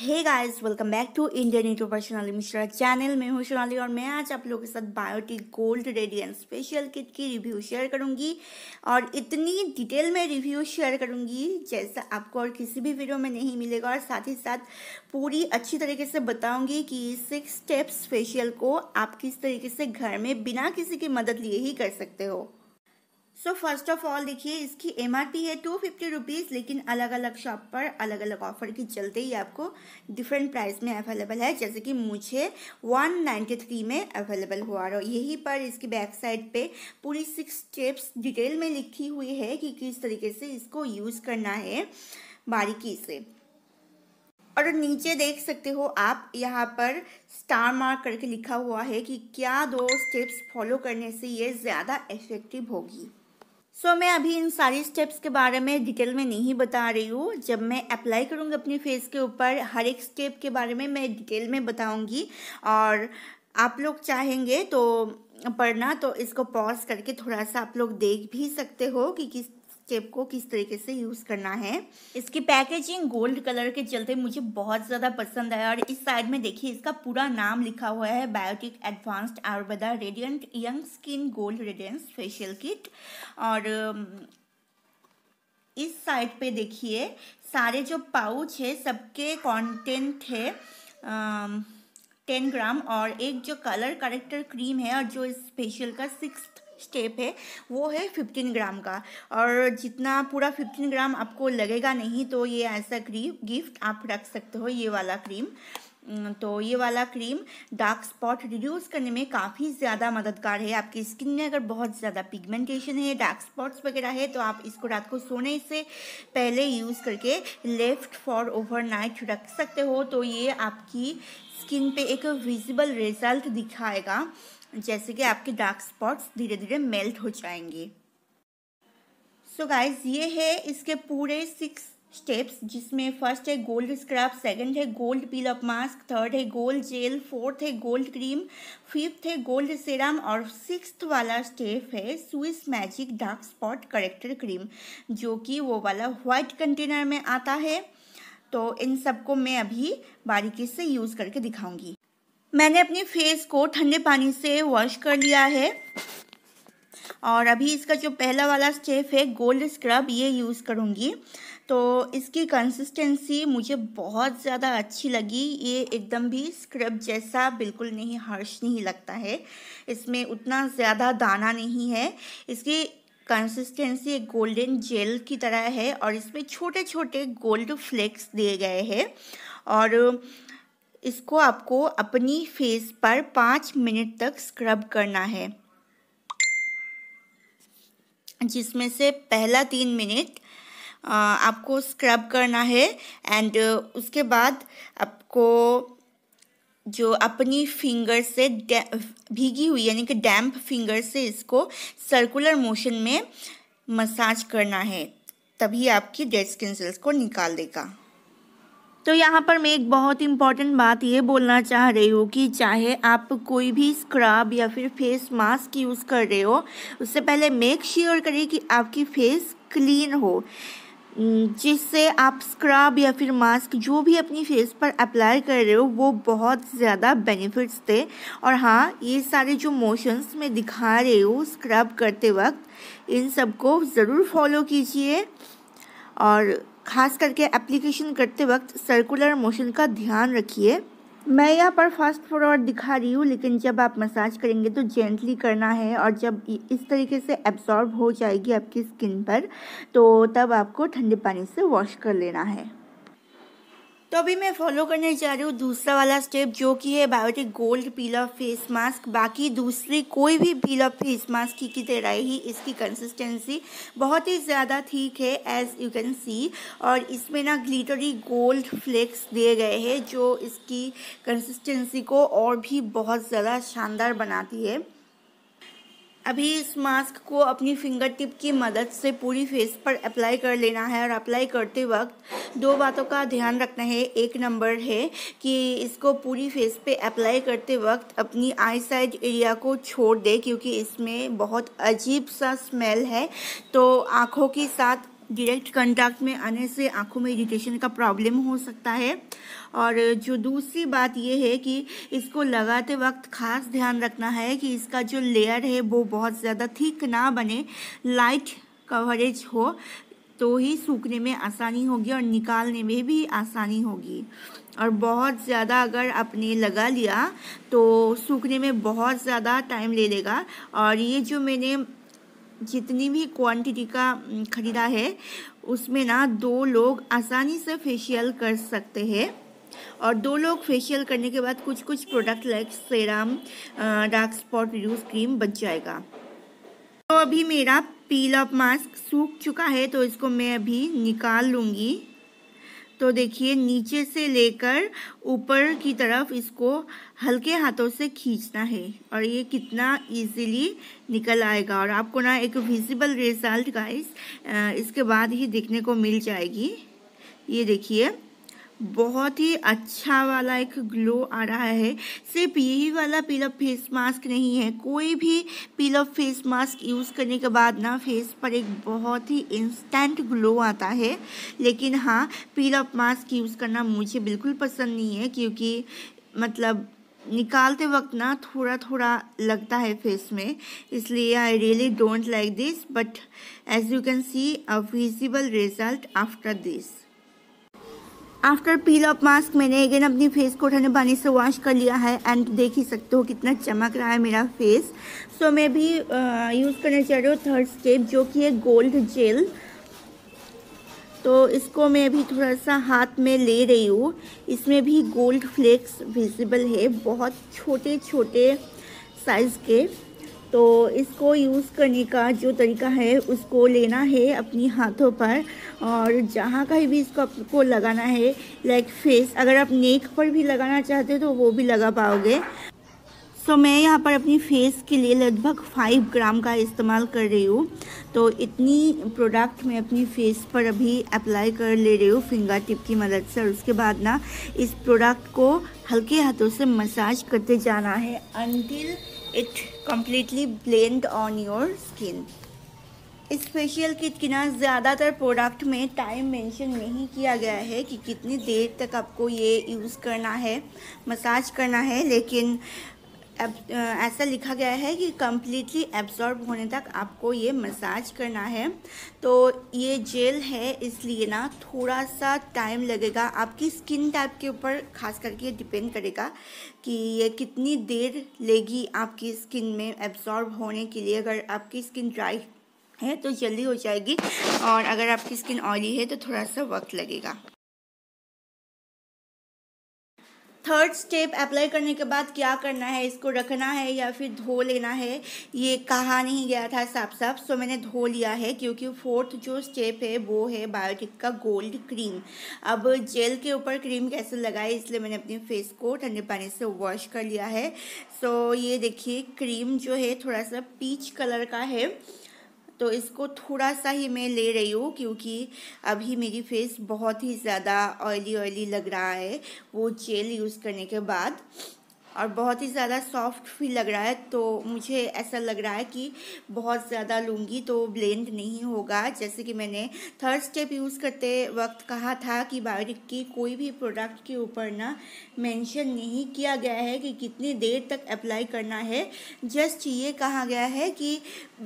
hey guys welcome back to Indian YouTuber Sonali Mishra channel में हूँ सोनाली और मैं आज आप लोगों के साथ Biotique gold radiant special kit की रिव्यू शेयर करूंगी और इतनी डिटेल में रिव्यू शेयर करूंगी जैसा आपको और किसी भी वीडियो में नहीं मिलेगा और साथ ही साथ पूरी अच्छी तरीके से बताऊँगी कि सिक्स स्टेप्स फेशियल को आप किस तरीके से घर में बिना किसी की मदद लिए ही कर सकते हो सो फर्स्ट ऑफ ऑल देखिए इसकी एम है टू फिफ्टी रुपीज़ लेकिन अलग अलग शॉप पर अलग अलग ऑफर के चलते ही आपको डिफरेंट प्राइस में अवेलेबल है जैसे कि मुझे वन थ्री में अवेलेबल हुआ और यहीं पर इसकी बैक साइड पे पूरी सिक्स स्टेप्स डिटेल में लिखी हुई है कि किस तरीके से इसको यूज़ करना है बारीकी से और नीचे देख सकते हो आप यहाँ पर स्टार मार्क करके लिखा हुआ है कि क्या दो स्टेप्स फॉलो करने से ये ज़्यादा इफेक्टिव होगी सो so, मैं अभी इन सारी स्टेप्स के बारे में डिटेल में नहीं बता रही हूँ जब मैं अप्लाई करूँगी अपने फेस के ऊपर हर एक स्टेप के बारे में मैं डिटेल में बताऊँगी और आप लोग चाहेंगे तो पढ़ना तो इसको पॉज करके थोड़ा सा आप लोग देख भी सकते हो कि किस स्टेप को किस तरीके से यूज़ करना है इसकी पैकेजिंग गोल्ड कलर के चलते मुझे बहुत ज़्यादा पसंद है और इस साइड में देखिए इसका पूरा नाम लिखा हुआ है Biotique advanced Ayurveda radiant young skin gold radiance facial kit और um, इस साइड पे देखिए सारे जो पाउच है सबके कॉन्टेंट है टेन ग्राम और एक जो कलर करेक्टर क्रीम है और जो इस फेशियल का सिक्स स्टेप है वो है फिफ्टीन ग्राम का और जितना पूरा फिफ्टीन ग्राम आपको लगेगा नहीं तो ये ऐसा क्रीम गिफ्ट आप रख सकते हो ये वाला क्रीम तो ये वाला क्रीम डार्क स्पॉट रिड्यूस करने में काफ़ी ज़्यादा मददगार है आपकी स्किन में अगर बहुत ज़्यादा पिगमेंटेशन है डार्क स्पॉट्स वगैरह है तो आप इसको रात को सोने से पहले यूज़ करके लेफ्ट फॉर ओवरनाइट रख सकते हो तो ये आपकी स्किन पे एक विजिबल रिजल्ट दिखाएगा जैसे कि आपके डार्क स्पॉट्स धीरे धीरे मेल्ट हो जाएंगे सो so गाइज ये है इसके पूरे सिक्स स्टेप्स जिसमें फर्स्ट है गोल्ड स्क्रब सेकंड है gold peel off mask third है गोल्ड जेल फोर्थ है गोल्ड क्रीम फिफ्थ है गोल्ड सीरम और सिक्स्थ वाला स्टेप है Swiss magic dark spot corrector cream जो कि वो वाला वाइट कंटेनर में आता है तो इन सबको मैं अभी बारीकी से यूज़ करके दिखाऊंगी मैंने अपने फेस को ठंडे पानी से वॉश कर लिया है और अभी इसका जो पहला वाला स्टेप है गोल्ड स्क्रब ये यूज़ करूँगी तो इसकी कंसिस्टेंसी मुझे बहुत ज़्यादा अच्छी लगी ये एकदम भी स्क्रब जैसा बिल्कुल नहीं हर्श नहीं लगता है इसमें उतना ज़्यादा दाना नहीं है इसकी कंसिस्टेंसी एक गोल्डन जेल की तरह है और इसमें छोटे छोटे गोल्ड फ्लेक्स दिए गए हैं और इसको आपको अपनी फेस पर पाँच मिनट तक स्क्रब करना है जिसमें से पहला तीन मिनट आपको स्क्रब करना है एंड उसके बाद आपको जो अपनी फिंगर से भीगी हुई यानी कि डैम्प फिंगर से इसको सर्कुलर मोशन में मसाज करना है तभी आपकी डेड स्किन सेल्स को निकाल देगा तो यहाँ पर मैं एक बहुत इम्पॉर्टेंट बात ये बोलना चाह रही हूँ कि चाहे आप कोई भी स्क्रब या फिर फेस मास्क यूज़ कर रहे हो उससे पहले मेक श्योर sure करें कि आपकी फेस क्लीन हो जिससे आप स्क्रब या फिर मास्क जो भी अपनी फेस पर अप्लाई कर रहे हो वो बहुत ज़्यादा बेनिफिट्स दे और हाँ ये सारे जो मोशंस मैं दिखा रही हूँ स्क्रब करते वक्त इन सबको ज़रूर फॉलो कीजिए और खास करके एप्लीकेशन करते वक्त सर्कुलर मोशन का ध्यान रखिए मैं यहाँ पर फास्ट फॉरवर्ड दिखा रही हूँ लेकिन जब आप मसाज करेंगे तो जेंटली करना है और जब इस तरीके से एब्जॉर्ब हो जाएगी आपकी स्किन पर तो तब आपको ठंडे पानी से वॉश कर लेना है तो अभी मैं फॉलो करने जा रही हूँ दूसरा वाला स्टेप जो कि है बायोटिक गोल्ड पीला फेस मास्क बाकी दूसरी कोई भी पीला फेस मास्क की, की तरह ही इसकी कंसिस्टेंसी बहुत ही ज़्यादा ठीक है एज़ यू कैन सी और इसमें ना ग्लिटरी गोल्ड फ्लेक्स दिए गए हैं जो इसकी कंसिस्टेंसी को और भी बहुत ज़्यादा शानदार बनाती है अभी इस मास्क को अपनी फिंगर टिप की मदद से पूरी फेस पर अप्लाई कर लेना है और अप्लाई करते वक्त दो बातों का ध्यान रखना है एक नंबर है कि इसको पूरी फेस पे अप्लाई करते वक्त अपनी आई साइड एरिया को छोड़ दे क्योंकि इसमें बहुत अजीब सा स्मेल है तो आँखों के साथ डायरेक्ट कंटैक्ट में आने से आँखों में इरिटेशन का प्रॉब्लम हो सकता है और जो दूसरी बात ये है कि इसको लगाते वक्त खास ध्यान रखना है कि इसका जो लेयर है वो बहुत ज़्यादा थिक ना बने लाइट कवरेज हो तो ही सूखने में आसानी होगी और निकालने में भी आसानी होगी और बहुत ज़्यादा अगर आपने लगा लिया तो सूखने में बहुत ज़्यादा टाइम ले लेगा और ये जो मैंने जितनी भी क्वांटिटी का ख़रीदा है उसमें ना दो लोग आसानी से फेशियल कर सकते हैं और दो लोग फेशियल करने के बाद कुछ कुछ product like serum dark spot reduce cream बच जाएगा तो अभी मेरा पील ऑफ मास्क सूख चुका है तो इसको मैं अभी निकाल लूँगी तो देखिए नीचे से लेकर ऊपर की तरफ इसको हल्के हाथों से खींचना है और ये कितना इजीली निकल आएगा और आपको ना एक विजिबल रिजल्ट गाइस इसके बाद ही देखने को मिल जाएगी ये देखिए बहुत ही अच्छा वाला एक ग्लो आ रहा है सिर्फ यही वाला ऑफ फेस मास्क नहीं है कोई भी ऑफ फेस मास्क यूज़ करने के बाद ना फेस पर एक बहुत ही इंस्टेंट ग्लो आता है लेकिन हाँ ऑफ मास्क यूज़ करना मुझे बिल्कुल पसंद नहीं है क्योंकि मतलब निकालते वक्त ना थोड़ा थोड़ा लगता है फेस में इसलिए I really don't like this but as you can see a visible result after this after peel off mask मैंने अगेन अपनी फेस को ठंडे पानी से वॉश कर लिया है एंड देख ही सकते हो कितना चमक रहा है मेरा फेस सो so, मैं भी यूज़ करना चाह रही हूँ थर्ड स्टेप जो कि है गोल्ड जेल तो इसको मैं भी थोड़ा सा हाथ में ले रही हूँ इसमें भी गोल्ड फ्लेक्स विजिबल है बहुत छोटे छोटे साइज़ के तो इसको यूज़ करने का जो तरीका है उसको लेना है अपनी हाथों पर और जहाँ कहीं भी इसको आपको लगाना है लाइक फेस अगर आप नेक पर भी लगाना चाहते हो तो वो भी लगा पाओगे सो so, मैं यहाँ पर अपनी फेस के लिए लगभग फाइव ग्राम का इस्तेमाल कर रही हूँ तो इतनी प्रोडक्ट मैं अपनी फेस पर अभी अप्लाई कर ले रही हूँ फिंगर टिप की मदद से और उसके बाद ना इस प्रोडक्ट को हल्के हाथों से मसाज करते जाना है until it completely blend on your skin इस फेशियल किट के ना ज़्यादातर प्रोडक्ट में टाइम मेंशन नहीं किया गया है कि कितनी देर तक आपको ये यूज़ करना है मसाज करना है लेकिन ऐसा लिखा गया है कि कम्प्लीटली एब्जॉर्ब होने तक आपको ये मसाज करना है तो ये जेल है इसलिए ना थोड़ा सा टाइम लगेगा आपकी स्किन टाइप के ऊपर खास करके डिपेंड करेगा कि ये कितनी देर लेगी आपकी स्किन में एब्जॉर्ब होने के लिए अगर आपकी स्किन ड्राई है तो जल्दी हो जाएगी और अगर आपकी स्किन ऑयली है तो थोड़ा सा वक्त लगेगा थर्ड स्टेप अप्लाई करने के बाद क्या करना है इसको रखना है या फिर धो लेना है ये कहा नहीं गया था साफ साफ सो मैंने धो लिया है क्योंकि फोर्थ जो स्टेप है वो है बायोटिक का गोल्ड क्रीम अब जेल के ऊपर क्रीम कैसे लगाए इसलिए मैंने अपने फेस को ठंडे पानी से वॉश कर लिया है सो ये देखिए क्रीम जो है थोड़ा सा पीच कलर का है तो इसको थोड़ा सा ही मैं ले रही हूँ क्योंकि अभी मेरी फेस बहुत ही ज़्यादा ऑयली ऑयली लग रहा है वो जेल यूज़ करने के बाद और बहुत ही ज़्यादा सॉफ्ट फील लग रहा है तो मुझे ऐसा लग रहा है कि बहुत ज़्यादा लूँगी तो ब्लेंड नहीं होगा जैसे कि मैंने थर्ड स्टेप यूज़ करते वक्त कहा था कि बायोटिक की कोई भी प्रोडक्ट के ऊपर ना मेंशन नहीं किया गया है कि कितनी देर तक अप्लाई करना है जस्ट ये कहा गया है कि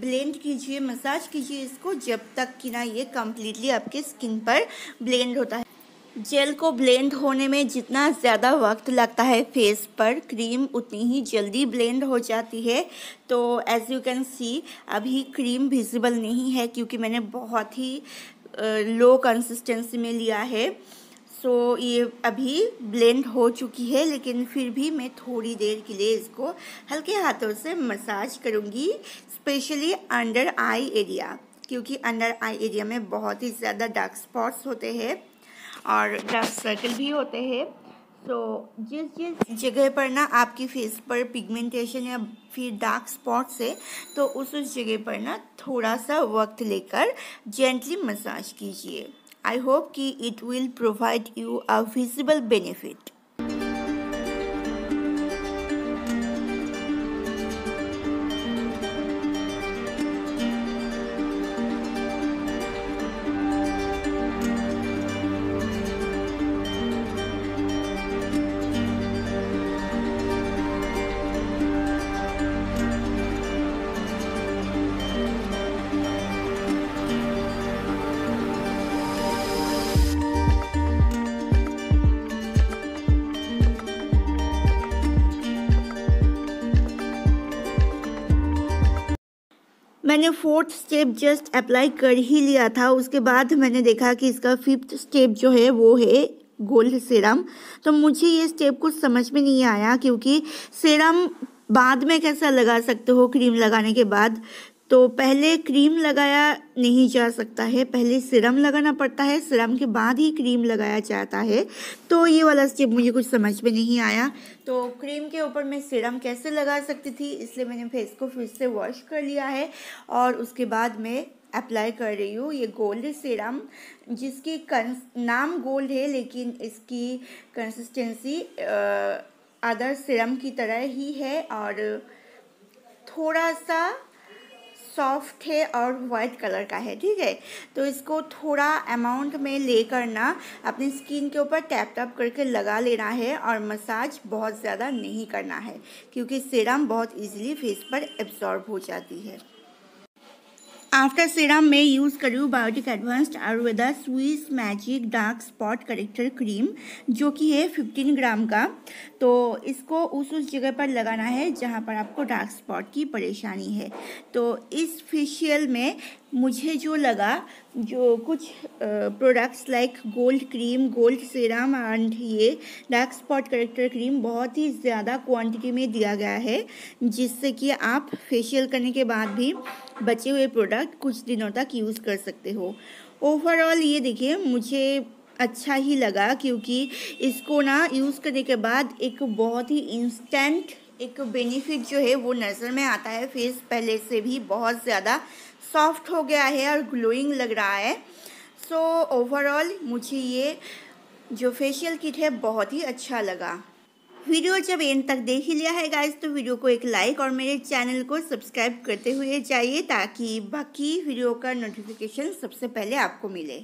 ब्लेंड कीजिए मसाज कीजिए इसको जब तक कि ना ये कम्प्लीटली आपके स्किन पर ब्लेंड होता है जेल को ब्लेंड होने में जितना ज़्यादा वक्त लगता है फेस पर क्रीम उतनी ही जल्दी ब्लेंड हो जाती है तो एज़ यू कैन सी अभी क्रीम विजिबल नहीं है क्योंकि मैंने बहुत ही लो कंसिस्टेंसी में लिया है सो so, ये अभी ब्लेंड हो चुकी है लेकिन फिर भी मैं थोड़ी देर के लिए इसको हल्के हाथों से मसाज करूँगी स्पेशली अंडर आई एरिया क्योंकि अंडर आई एरिया में बहुत ही ज़्यादा डार्क स्पॉट्स होते हैं और डार्क सर्कल भी होते हैं तो जिस जिस जगह पर ना आपकी फेस पर पिगमेंटेशन या फिर डार्क स्पॉट्स है तो उस उस जगह पर ना थोड़ा सा वक्त लेकर जेंटली मसाज कीजिए आई होप कि it will provide you a visible benefit मैंने फोर्थ स्टेप जस्ट अप्लाई कर ही लिया था उसके बाद मैंने देखा कि इसका फिफ्थ स्टेप जो है वो है गोल्ड सीरम तो मुझे ये स्टेप कुछ समझ में नहीं आया क्योंकि सीरम बाद में कैसा लगा सकते हो क्रीम लगाने के बाद तो पहले क्रीम लगाया नहीं जा सकता है पहले सिरम लगाना पड़ता है सिरम के बाद ही क्रीम लगाया जाता है तो ये वाला स्टेप मुझे कुछ समझ में नहीं आया तो क्रीम के ऊपर मैं सिरम कैसे लगा सकती थी इसलिए मैंने फेस को फिर से वॉश कर लिया है और उसके बाद मैं अप्लाई कर रही हूँ ये गोल्ड सिरम जिसकी कंस नाम गोल्ड है लेकिन इसकी कंसिस्टेंसी अदर सिरम की तरह ही है और थोड़ा सा सॉफ्ट है और वाइट कलर का है ठीक है तो इसको थोड़ा अमाउंट में ले ना अपनी स्किन के ऊपर टैप टैप करके लगा लेना है और मसाज बहुत ज़्यादा नहीं करना है क्योंकि सीरम बहुत इजीली फेस पर एब्जॉर्ब हो जाती है आफ्टर सिरम मैं यूज़ करूँ Biotique advanced Ayurveda Swiss magic dark spot corrector cream जो कि है 15 ग्राम का तो इसको उस उस जगह पर लगाना है जहाँ पर आपको डार्क स्पॉट की परेशानी है तो इस फेशियल में मुझे जो लगा जो कुछ products like gold cream gold serum and ये डार्क स्पॉट करेक्टर क्रीम बहुत ही ज़्यादा क्वांटिटी में दिया गया है जिससे कि आप फेशियल करने के बाद भी बचे हुए प्रोडक्ट कुछ दिनों तक यूज़ कर सकते हो ओवरऑल ये देखिए मुझे अच्छा ही लगा क्योंकि इसको ना यूज़ करने के बाद एक बहुत ही इंस्टेंट एक बेनिफिट जो है वो नज़र में आता है फेस पहले से भी बहुत ज़्यादा सॉफ्ट हो गया है और ग्लोइंग लग रहा है सो so, ओवरऑल मुझे ये जो फेशियल किट है बहुत ही अच्छा लगा वीडियो जब एंड तक देख ही लिया है गाइज तो वीडियो को एक लाइक और मेरे चैनल को सब्सक्राइब करते हुए जाइए ताकि बाकी वीडियो का नोटिफिकेशन सबसे पहले आपको मिले